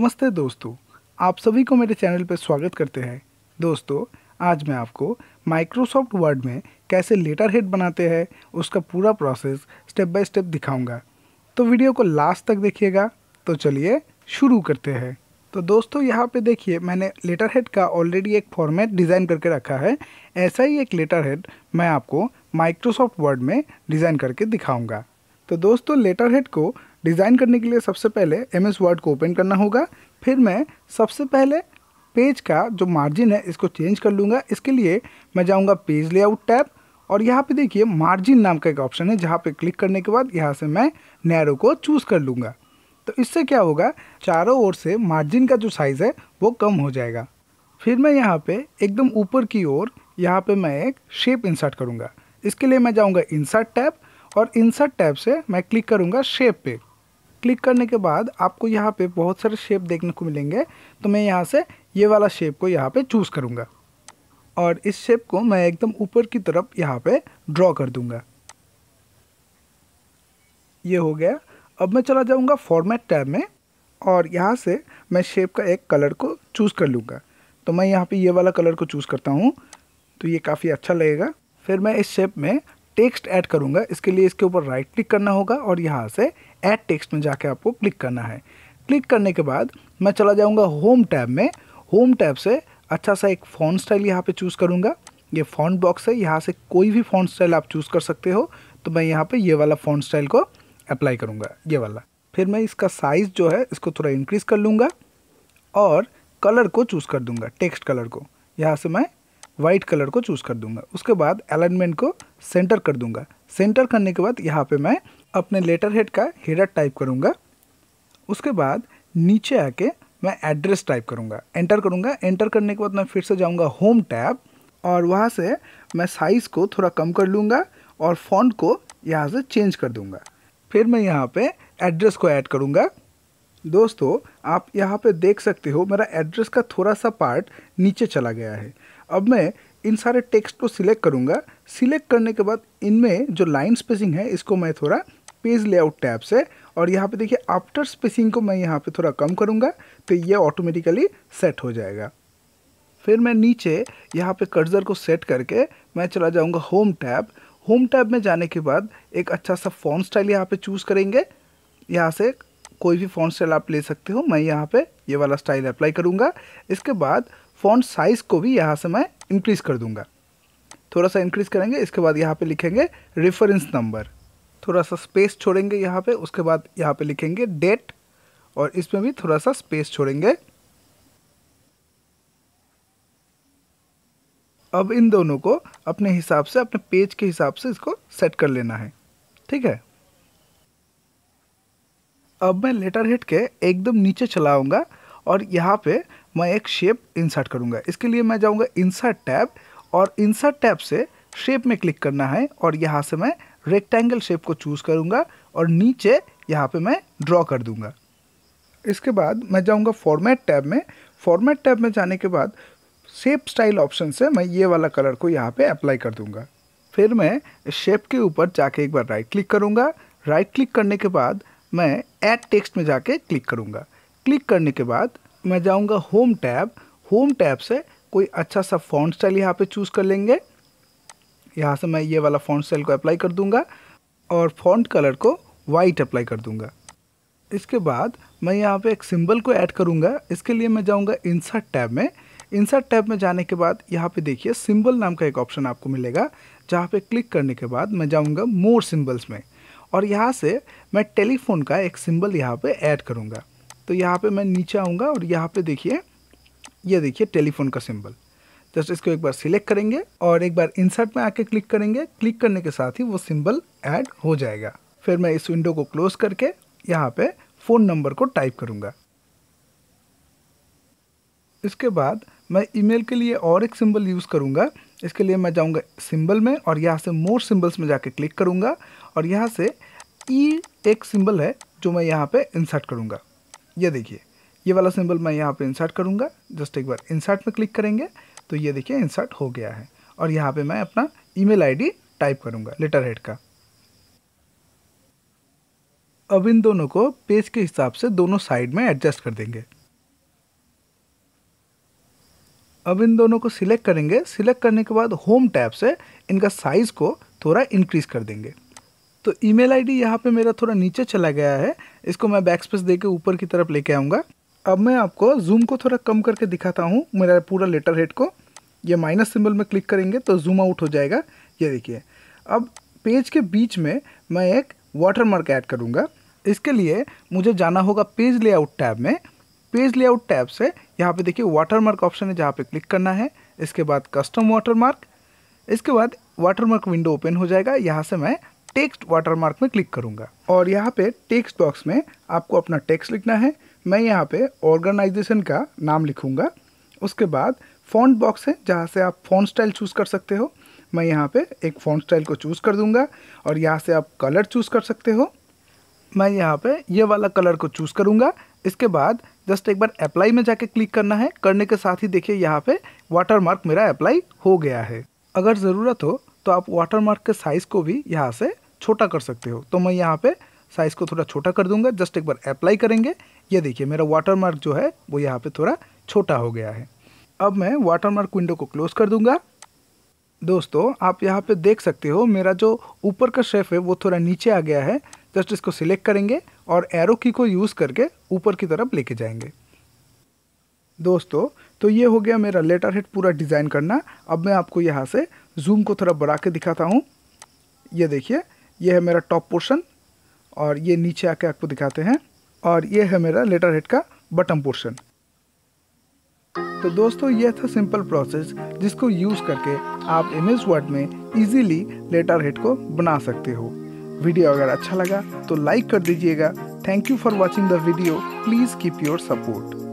नमस्ते दोस्तों आप सभी को मेरे चैनल पर स्वागत करते हैं दोस्तों आज मैं आपको माइक्रोसॉफ्ट वर्ड में कैसे लेटर हेड बनाते हैं उसका पूरा प्रोसेस स्टेप बाय स्टेप दिखाऊंगा तो वीडियो को लास्ट तक देखिएगा तो चलिए शुरू करते हैं तो दोस्तों यहाँ पे देखिए मैंने लेटर हेड का ऑलरेडी एक फॉर्मेट डिज़ाइन करके रखा है ऐसा ही एक लेटर हेड मैं आपको माइक्रोसॉफ्ट वर्ड में डिज़ाइन करके दिखाऊँगा तो दोस्तों लेटर हेड को डिज़ाइन करने के लिए सबसे पहले एम एस वर्ड को ओपन करना होगा फिर मैं सबसे पहले पेज का जो मार्जिन है इसको चेंज कर लूँगा इसके लिए मैं जाऊँगा पेज लेआउट टैब और यहाँ पे देखिए मार्जिन नाम का एक ऑप्शन है जहाँ पे क्लिक करने के बाद यहाँ से मैं नैरो को चूज़ कर लूँगा तो इससे क्या होगा चारों ओर से मार्जिन का जो साइज़ है वो कम हो जाएगा फिर मैं यहाँ पे एकदम ऊपर की ओर यहाँ पे मैं एक शेप इंसर्ट करूँगा इसके लिए मैं जाऊँगा इंसर्ट टैब और इंसर्ट टैब से मैं क्लिक करूँगा शेप पर क्लिक करने के बाद आपको यहाँ पे बहुत सारे शेप देखने को मिलेंगे तो मैं यहाँ से ये वाला शेप को यहाँ पे चूज़ करूँगा और इस शेप को मैं एकदम ऊपर की तरफ यहाँ पे ड्रॉ कर दूँगा ये हो गया अब मैं चला जाऊँगा फॉर्मेट टैब में और यहाँ से मैं शेप का एक कलर को चूज़ कर लूँगा तो मैं यहाँ पर ये वाला कलर को चूज़ करता हूँ तो ये काफ़ी अच्छा लगेगा फिर मैं इस शेप में टेक्स्ट ऐड करूँगा इसके लिए इसके ऊपर राइट क्लिक करना होगा और यहाँ से ऐड टेक्स्ट में जाके आपको क्लिक करना है क्लिक करने के बाद मैं चला जाऊँगा होम टैब में होम टैब से अच्छा सा एक फ़ोन स्टाइल यहाँ पर चूज़ करूँगा ये फोन बॉक्स है यहाँ से कोई भी फ़ोन स्टाइल आप चूज़ कर सकते हो तो मैं यहाँ पर ये वाला फ़ोन स्टाइल को अप्लाई करूँगा ये वाला फिर मैं इसका साइज़ जो है इसको थोड़ा इंक्रीज़ कर लूँगा और कलर को चूज़ कर दूँगा टेक्स्ट कलर को यहाँ से मैं वाइट कलर को चूज़ कर दूंगा उसके बाद अलाइनमेंट को सेंटर कर दूंगा सेंटर करने के बाद यहाँ पे मैं अपने लेटर हेड का हेडर टाइप करूँगा उसके बाद नीचे आके मैं एड्रेस टाइप करूँगा एंटर करूँगा एंटर करने के बाद मैं फिर से जाऊँगा होम टैब और वहाँ से मैं साइज़ को थोड़ा कम कर लूँगा और फॉन्ट को यहाँ से चेंज कर दूँगा फिर मैं यहाँ पर एड्रेस को ऐड करूँगा दोस्तों आप यहाँ पे देख सकते हो मेरा एड्रेस का थोड़ा सा पार्ट नीचे चला गया है अब मैं इन सारे टेक्स्ट को सिलेक्ट करूँगा सिलेक्ट करने के बाद इनमें जो लाइन स्पेसिंग है इसको मैं थोड़ा पेज लेआउट टैब से और यहाँ पे देखिए आफ्टर स्पेसिंग को मैं यहाँ पे थोड़ा कम करूँगा तो ये ऑटोमेटिकली सेट हो जाएगा फिर मैं नीचे यहाँ पे कर्जर को सेट करके मैं चला जाऊँगा होम टैब होम टैब में जाने के बाद एक अच्छा सा फॉन्ट स्टाइल यहाँ पे चूज़ करेंगे यहाँ से कोई भी फॉन्ट स्टाइल आप ले सकते हो मैं यहाँ पे ये वाला स्टाइल अप्लाई करूँगा इसके बाद फ़ॉन्ट साइज़ को भी यहाँ से मैं इंक्रीज़ कर दूँगा थोड़ा सा इंक्रीज़ करेंगे इसके बाद यहाँ पे लिखेंगे रेफरेंस नंबर थोड़ा सा स्पेस छोड़ेंगे यहाँ पे उसके बाद यहाँ पे लिखेंगे डेट और इसमें भी थोड़ा सा स्पेस छोड़ेंगे अब इन दोनों को अपने हिसाब से अपने पेज के हिसाब से इसको सेट कर लेना है ठीक है अब मैं लेटर हेड के एकदम नीचे चलाऊँगा और यहाँ पे मैं एक शेप इंसर्ट करूँगा इसके लिए मैं जाऊँगा इंसर्ट टैब और इंसर्ट टैब से शेप में क्लिक करना है और यहाँ से मैं रेक्टेंगल शेप को चूज़ करूँगा और नीचे यहाँ पे मैं ड्रॉ कर दूँगा इसके बाद मैं जाऊँगा फॉर्मेट टैब में फॉर्मेट टैब में जाने के बाद शेप स्टाइल ऑप्शन से मैं ये वाला कलर को यहाँ पे अप्लाई कर दूँगा फिर मैं शेप के ऊपर जाके एक बार राइट क्लिक करूँगा राइट क्लिक करने के बाद मैं ऐड टेक्स्ट में जाके क्लिक करूँगा क्लिक करने के बाद मैं जाऊँगा होम टैब होम टैब से कोई अच्छा सा फॉन्ट स्टाइल यहाँ पे चूज़ कर लेंगे यहाँ से मैं ये वाला फॉन्ट स्टाइल को अप्लाई कर दूँगा और फॉन्ट कलर को वाइट अप्लाई कर दूँगा इसके बाद मैं यहाँ पे एक सिंबल को ऐड करूँगा इसके लिए मैं जाऊँगा इंसर्ट टैब में इंसर्ट टैब में जाने के बाद यहाँ पे देखिए सिंबल नाम का एक ऑप्शन आपको मिलेगा जहाँ पे क्लिक करने के बाद मैं जाऊँगा मोर सिंबल्स में और यहाँ से मैं टेलीफोन का एक सिंबल यहाँ पे ऐड करूँगा तो यहाँ पे मैं नीचे आऊँगा और यहाँ पे देखिए ये देखिए टेलीफोन का सिंबल जस्ट इसको एक बार सिलेक्ट करेंगे और एक बार इंसर्ट में आके क्लिक करेंगे क्लिक करने के साथ ही वो सिंबल ऐड हो जाएगा फिर मैं इस विंडो को क्लोज करके यहाँ पे फ़ोन नंबर को टाइप करूँगा इसके बाद मैं ईमेल के लिए और एक सिंबल यूज़ करूँगा इसके लिए मैं जाऊँगा सिंबल में और यहाँ से मोर सिंबल्स में जाके क्लिक करूँगा और यहाँ से ई एक सिंबल है जो मैं यहाँ पे इंसर्ट करूँगा ये देखिए ये वाला सिंबल मैं यहाँ पे इंसर्ट करूँगा जस्ट एक बार इंसर्ट में क्लिक करेंगे तो ये देखिए इंसर्ट हो गया है और यहाँ पे मैं अपना ईमेल आईडी टाइप करूँगा लेटर हेड का अब इन दोनों को पेज के हिसाब से दोनों साइड में एडजस्ट कर देंगे अब इन दोनों को सिलेक्ट करेंगे सिलेक्ट करने के बाद होम टैब से इनका साइज़ को थोड़ा इंक्रीज़ कर देंगे तो ईमेल आईडी यहाँ पे मेरा थोड़ा नीचे चला गया है इसको मैं बैक स्पेस दे के ऊपर की तरफ लेके आऊँगा अब मैं आपको जूम को थोड़ा कम करके दिखाता हूँ मेरा पूरा लेटर हेड को ये माइनस सिंबल में क्लिक करेंगे तो जूम आउट हो जाएगा ये देखिए अब पेज के बीच में मैं एक वाटर मार्क ऐड करूँगा इसके लिए मुझे जाना होगा पेज लेआउट टैब में पेज लेआउट टैब से यहाँ पे देखिए वाटरमार्क ऑप्शन है जहाँ पे क्लिक करना है इसके बाद कस्टम वाटर मार्क इसके बाद वाटर मार्क विंडो ओपन हो जाएगा यहाँ से मैं टेक्स्ट वाटरमार्क में क्लिक करूँगा और यहाँ पे टेक्स्ट बॉक्स में आपको अपना टेक्स्ट लिखना है मैं यहाँ पे ऑर्गेनाइजेशन का नाम लिखूँगा उसके बाद फ़ॉन्ट बॉक्स है जहाँ से आप फ़ॉन्ट स्टाइल चूज़ कर सकते हो मैं यहाँ पे एक फ़ॉन्ट स्टाइल को चूज़ कर दूँगा और यहाँ से आप कलर चूज़ कर सकते हो मैं यहाँ पे ये वाला कलर को चूज़ करूँगा इसके बाद जस्ट एक बार अप्लाई में जाके क्लिक करना है करने के साथ ही देखिए यहाँ पे वाटरमार्क मेरा अप्लाई हो गया है अगर ज़रूरत हो तो आप वाटरमार्क के साइज़ को भी यहाँ से छोटा कर सकते हो तो मैं यहाँ पे साइज़ को थोड़ा छोटा कर दूंगा जस्ट एक बार अप्लाई करेंगे ये देखिए मेरा वाटरमार्क जो है वो यहाँ पे थोड़ा छोटा हो गया है अब मैं वाटरमार्क विंडो को क्लोज़ कर दूंगा दोस्तों आप यहाँ पे देख सकते हो मेरा जो ऊपर का शेफ है वो थोड़ा नीचे आ गया है जस्ट इसको सिलेक्ट करेंगे और एरो की को यूज़ करके ऊपर की तरफ लेके जाएंगे दोस्तों तो ये हो गया मेरा लेटर हेड पूरा डिज़ाइन करना अब मैं आपको यहाँ से जूम को थोड़ा बढ़ा के दिखाता हूँ ये देखिए ये है मेरा टॉप पोर्शन और ये नीचे आके आपको दिखाते हैं और ये है मेरा लेटर हेड का बटम पोर्शन तो दोस्तों यह था सिंपल प्रोसेस जिसको यूज़ करके आप एम एस वर्ड में इजीली लेटर हेड को बना सकते हो वीडियो अगर अच्छा लगा तो लाइक कर दीजिएगा thank you for watching the video please keep your support